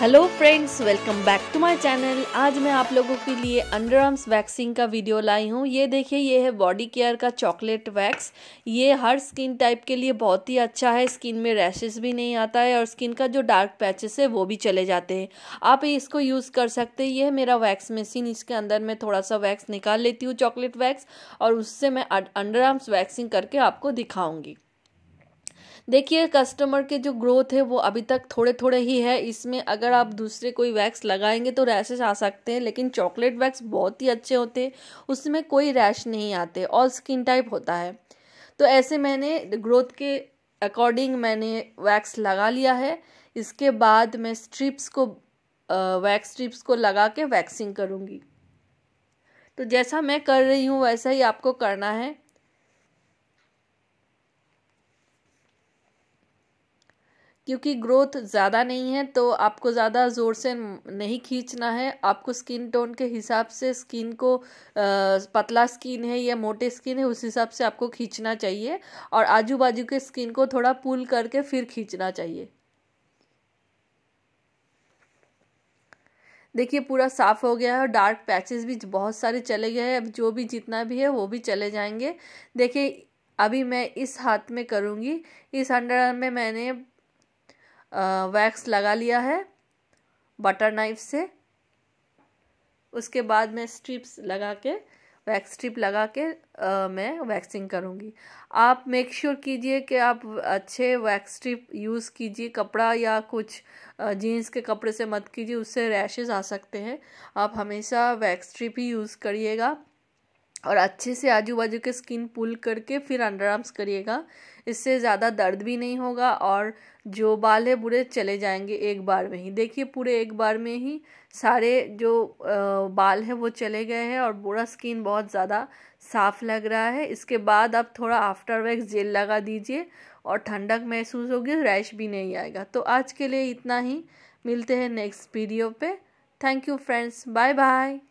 hello friends welcome back to my channel आज मैं आप लोगों के लिए अंडर आर्म्स वैक्सिंग का वीडियो लाई हूँ ये देखिए ये है बॉडी केयर का चॉकलेट वैक्स ये हर स्किन टाइप के लिए बहुत ही अच्छा है स्किन में रैशेस भी नहीं आता है और स्किन का जो डार्क पैचेस है वो भी चले जाते हैं आप इसको यूज़ कर सकते हैं ये है मेरा वैक्स मशीन इसके अंदर मैं थोड़ा सा वैक्स निकाल लेती हूँ चॉकलेट वैक्स और उससे मैं अंडर आर्म्स वैक्सिंग करके आपको दिखाऊँगी देखिए कस्टमर के जो ग्रोथ है वो अभी तक थोड़े थोड़े ही है इसमें अगर आप दूसरे कोई वैक्स लगाएंगे तो रैशेस आ सकते हैं लेकिन चॉकलेट वैक्स बहुत ही अच्छे होते हैं उसमें कोई रैश नहीं आते और स्किन टाइप होता है तो ऐसे मैंने ग्रोथ के अकॉर्डिंग मैंने वैक्स लगा लिया है इसके बाद मैं स्ट्रिप्स को वैक्स स्ट्रिप्स को लगा के वैक्सिंग करूँगी तो जैसा मैं कर रही हूँ वैसा ही आपको करना है क्योंकि ग्रोथ ज़्यादा नहीं है तो आपको ज़्यादा ज़ोर से नहीं खींचना है आपको स्किन टोन के हिसाब से स्किन को आ, पतला स्किन है या मोटे स्किन है उस हिसाब से आपको खींचना चाहिए और आजू बाजू के स्किन को थोड़ा पुल करके फिर खींचना चाहिए देखिए पूरा साफ़ हो गया है और डार्क पैचेस भी बहुत सारे चले गए हैं अब जो भी जितना भी है वो भी चले जाएंगे देखिए अभी मैं इस हाथ में करूँगी इस अंडर में मैंने वैक्स लगा लिया है बटर नाइफ से उसके बाद मैं स्ट्रिप्स लगा के वैक्स स्ट्रिप लगा के आ, मैं वैक्सिंग करूँगी आप मेक श्योर sure कीजिए कि आप अच्छे वैक्स स्ट्रिप यूज़ कीजिए कपड़ा या कुछ जीन्स के कपड़े से मत कीजिए उससे रैशेज़ आ सकते हैं आप हमेशा वैक्स स्ट्रिप ही यूज़ करिएगा और अच्छे से आजू बाजू के स्किन पुल करके फिर अंडर आर्म्स करिएगा इससे ज़्यादा दर्द भी नहीं होगा और जो बाल है बुरे चले जाएंगे एक बार में ही देखिए पूरे एक बार में ही सारे जो बाल है वो चले गए हैं और बुरा स्किन बहुत ज़्यादा साफ़ लग रहा है इसके बाद आप थोड़ा आफ्टर वैक्स जेल लगा दीजिए और ठंडक महसूस होगी रैश भी नहीं आएगा तो आज के लिए इतना ही मिलते हैं नेक्स्ट वीडियो पे thank you friends bye bye